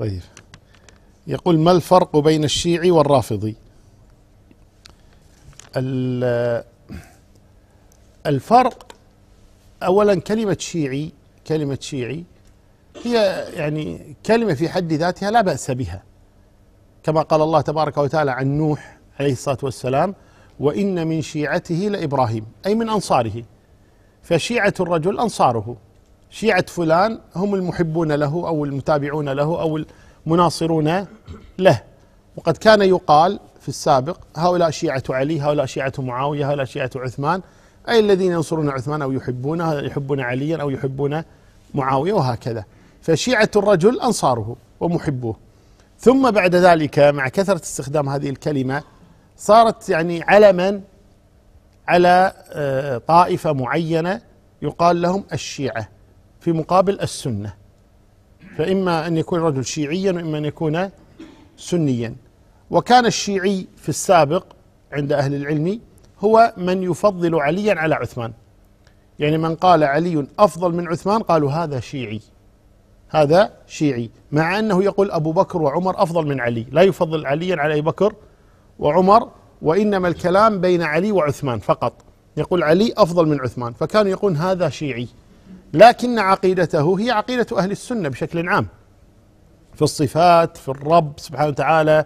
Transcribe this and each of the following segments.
طيب يقول ما الفرق بين الشيعي والرافضي الفرق اولا كلمه شيعي كلمه شيعي هي يعني كلمه في حد ذاتها لا باس بها كما قال الله تبارك وتعالى عن نوح عليه الصلاه والسلام وان من شيعته لابراهيم اي من انصاره فشيعه الرجل انصاره شيعة فلان هم المحبون له أو المتابعون له أو المناصرون له وقد كان يقال في السابق هؤلاء شيعة علي هؤلاء شيعة معاوية هؤلاء شيعة عثمان أي الذين ينصرون عثمان أو يحبونه هؤلاء يحبون عليا أو يحبون معاوية وهكذا فشيعة الرجل أنصاره ومحبوه ثم بعد ذلك مع كثرة استخدام هذه الكلمة صارت يعني علما على آه، طائفة معينة يقال لهم الشيعة في مقابل السنة فإما أن يكون الرجل شيعيا وإما أن يكون سنيا وكان الشيعي في السابق عند أهل العلم هو من يفضل عليا على عثمان يعني من قال علي أفضل من عثمان قالوا هذا شيعي هذا شيعي مع أنه يقول أبو بكر وعمر أفضل من علي لا يفضل عليا على أبي بكر وعمر وإنما الكلام بين علي وعثمان فقط يقول علي أفضل من عثمان فكانوا يقولون هذا شيعي لكن عقيدته هي عقيدة أهل السنة بشكل عام في الصفات في الرب سبحانه وتعالى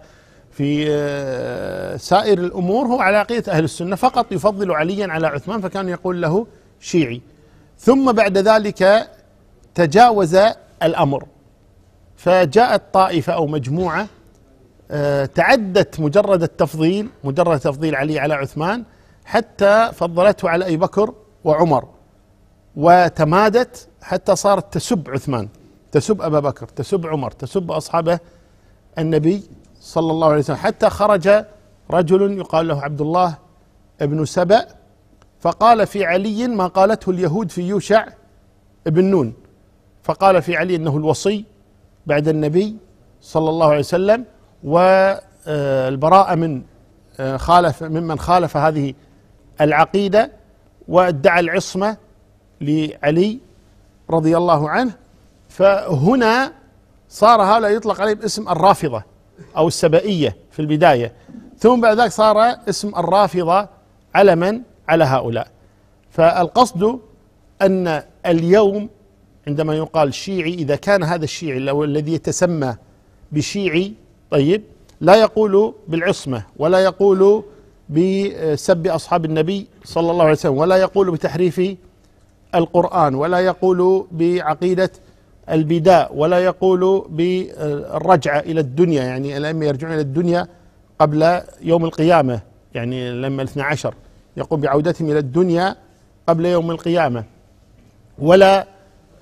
في آه، سائر الأمور هو على عقيدة أهل السنة فقط يفضل عليا على عثمان فكان يقول له شيعي ثم بعد ذلك تجاوز الأمر فجاءت طائفة أو مجموعة آه، تعدت مجرد التفضيل مجرد تفضيل علي على عثمان حتى فضلته على أبي بكر وعمر وتمادت حتى صارت تسب عثمان تسب أبا بكر تسب عمر تسب أصحابه النبي صلى الله عليه وسلم حتى خرج رجل يقال له عبد الله بن سبأ فقال في علي ما قالته اليهود في يوشع بن نون فقال في علي انه الوصي بعد النبي صلى الله عليه وسلم والبراءة من آه، خالف ممن خالف هذه العقيدة وادعى العصمة لعلي رضي الله عنه فهنا صار هؤلاء يطلق عليه باسم الرافضة أو السبائية في البداية ثم بعد ذلك صار اسم الرافضة على من؟ على هؤلاء فالقصد أن اليوم عندما يقال شيعي إذا كان هذا الشيعي أو الذي يتسمى بشيعي طيب لا يقول بالعصمة ولا يقول بسب أصحاب النبي صلى الله عليه وسلم ولا يقول بتحريف القرآن ولا يقول بعقيدة البداء ولا يقول بالرجعة إلى الدنيا يعني الأئمة يرجعون إلى الدنيا قبل يوم القيامة يعني لما الاثنى عشر يقوم بعودتهم إلى الدنيا قبل يوم القيامة ولا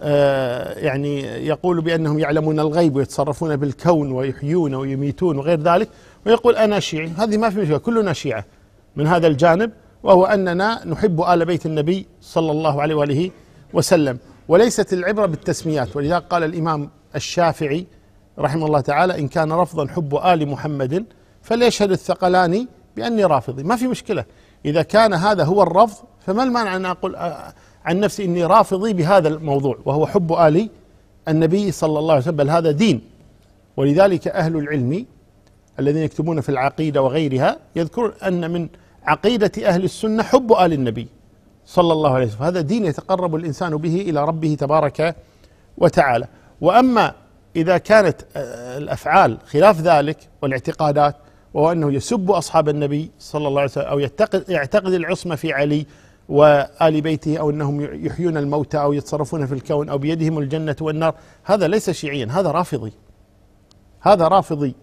آه، يعني يقول بأنهم يعلمون الغيب ويتصرفون بالكون ويحيون ويميتون وغير ذلك ويقول أنا شيعي هذه ما في مشكلة كلنا شيعة من هذا الجانب وهو أننا نحب آل بيت النبي صلى الله عليه وآله وسلم وليست العبرة بالتسميات ولذا قال الإمام الشافعي رحمه الله تعالى إن كان رفضا حب آل محمد فليشهد الثقلان بأني رافضي ما في مشكلة إذا كان هذا هو الرفض فما المانع أن أقول عن نفسي إني رافضي بهذا الموضوع وهو حب آل النبي صلى الله عليه وسلم بل هذا دين ولذلك أهل العلم الذين يكتبون في العقيدة وغيرها يذكر أن من عقيدة أهل السنة حب آل النبي صلى الله عليه وسلم هذا دين يتقرب الإنسان به إلى ربه تبارك وتعالى وأما إذا كانت آه، الأفعال خلاف ذلك والاعتقادات وهو أنه يسب أصحاب النبي صلى الله عليه وسلم أو يعتقد, يعتقد العصمة في علي وآل بيته أو أنهم يحيون الموتى أو يتصرفون في الكون أو بيدهم الجنة والنار هذا ليس شيعيا هذا رافضي هذا رافضي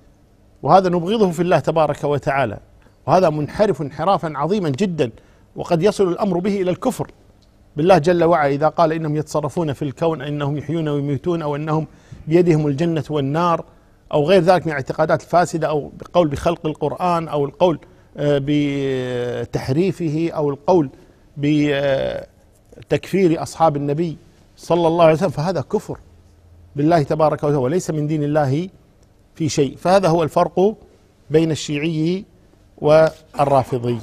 وهذا نبغضه في الله تبارك وتعالى وهذا منحرف انحرافا عظيما جدا وقد يصل الامر به الى الكفر بالله جل وعلا اذا قال انهم يتصرفون في الكون انهم يحيون ويميتون او انهم بيدهم الجنه والنار او غير ذلك من الاعتقادات الفاسده او القول بخلق القران او القول آه، بتحريفه او القول بتكفير اصحاب النبي صلى الله عليه وسلم فهذا كفر بالله تبارك وتعالى وليس من دين الله في شيء فهذا هو الفرق بين الشيعي والرافضي